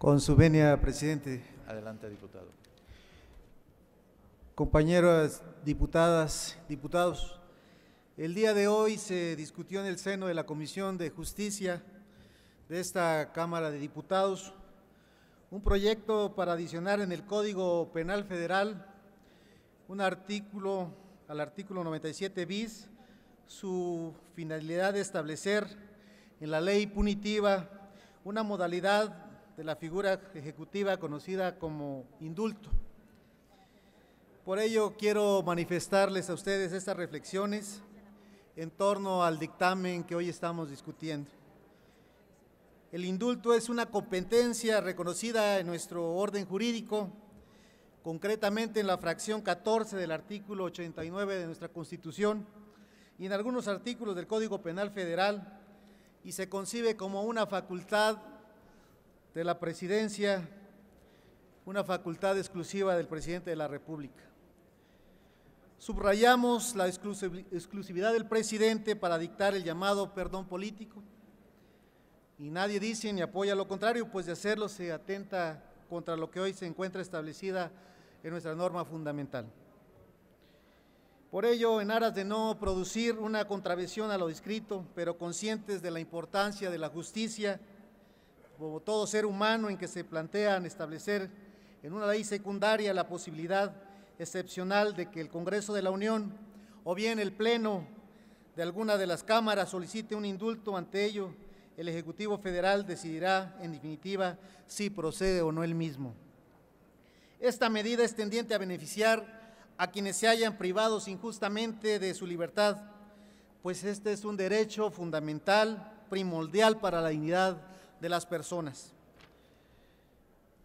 Con su venia, presidente. Adelante, diputado. Compañeros diputadas, diputados, el día de hoy se discutió en el seno de la Comisión de Justicia de esta Cámara de Diputados un proyecto para adicionar en el Código Penal Federal un artículo al artículo 97 bis, su finalidad de establecer en la ley punitiva una modalidad de la figura ejecutiva conocida como indulto. Por ello quiero manifestarles a ustedes estas reflexiones en torno al dictamen que hoy estamos discutiendo. El indulto es una competencia reconocida en nuestro orden jurídico, concretamente en la fracción 14 del artículo 89 de nuestra Constitución y en algunos artículos del Código Penal Federal, y se concibe como una facultad de la presidencia, una facultad exclusiva del presidente de la República. Subrayamos la exclusividad del presidente para dictar el llamado perdón político y nadie dice ni apoya lo contrario, pues de hacerlo se atenta contra lo que hoy se encuentra establecida en nuestra norma fundamental. Por ello, en aras de no producir una contravención a lo escrito, pero conscientes de la importancia de la justicia, como todo ser humano en que se plantean establecer en una ley secundaria la posibilidad excepcional de que el Congreso de la Unión o bien el Pleno de alguna de las cámaras solicite un indulto ante ello, el Ejecutivo Federal decidirá, en definitiva, si procede o no el mismo. Esta medida es tendiente a beneficiar a quienes se hayan privados injustamente de su libertad, pues este es un derecho fundamental, primordial para la dignidad de las personas.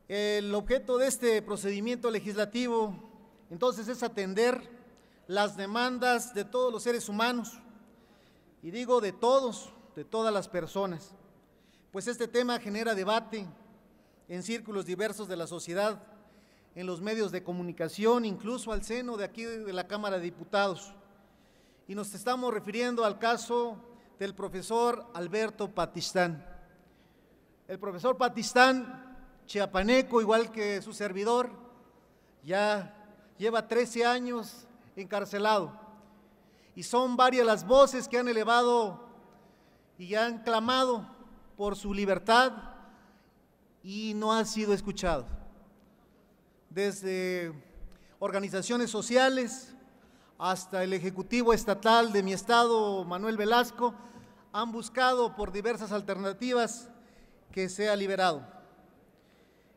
El objeto de este procedimiento legislativo, entonces, es atender las demandas de todos los seres humanos, y digo de todos, de todas las personas, pues este tema genera debate en círculos diversos de la sociedad, en los medios de comunicación, incluso al seno de aquí de la Cámara de Diputados. Y nos estamos refiriendo al caso del profesor Alberto Patistán. El profesor Patistán, chiapaneco, igual que su servidor, ya lleva 13 años encarcelado. Y son varias las voces que han elevado y han clamado por su libertad y no han sido escuchado. Desde organizaciones sociales hasta el Ejecutivo Estatal de mi estado, Manuel Velasco, han buscado por diversas alternativas que sea liberado.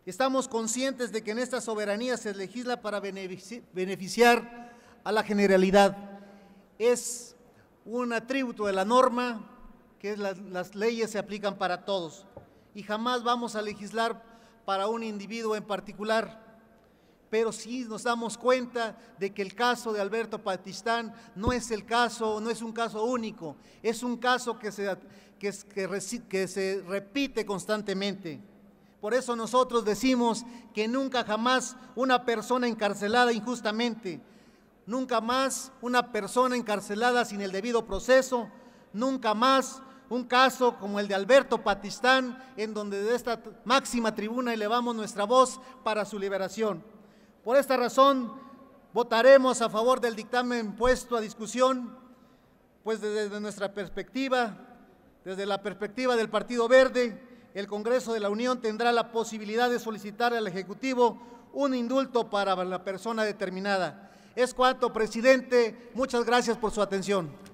Estamos conscientes de que en esta soberanía se legisla para beneficiar a la generalidad. Es un atributo de la norma que las, las leyes se aplican para todos y jamás vamos a legislar para un individuo en particular pero sí nos damos cuenta de que el caso de Alberto Patistán no es el caso, no es un caso único, es un caso que se, que se repite constantemente. Por eso nosotros decimos que nunca jamás una persona encarcelada injustamente, nunca más una persona encarcelada sin el debido proceso, nunca más un caso como el de Alberto Patistán, en donde de esta máxima tribuna elevamos nuestra voz para su liberación. Por esta razón, votaremos a favor del dictamen puesto a discusión, pues desde nuestra perspectiva, desde la perspectiva del Partido Verde, el Congreso de la Unión tendrá la posibilidad de solicitar al Ejecutivo un indulto para la persona determinada. Es cuanto, presidente. Muchas gracias por su atención.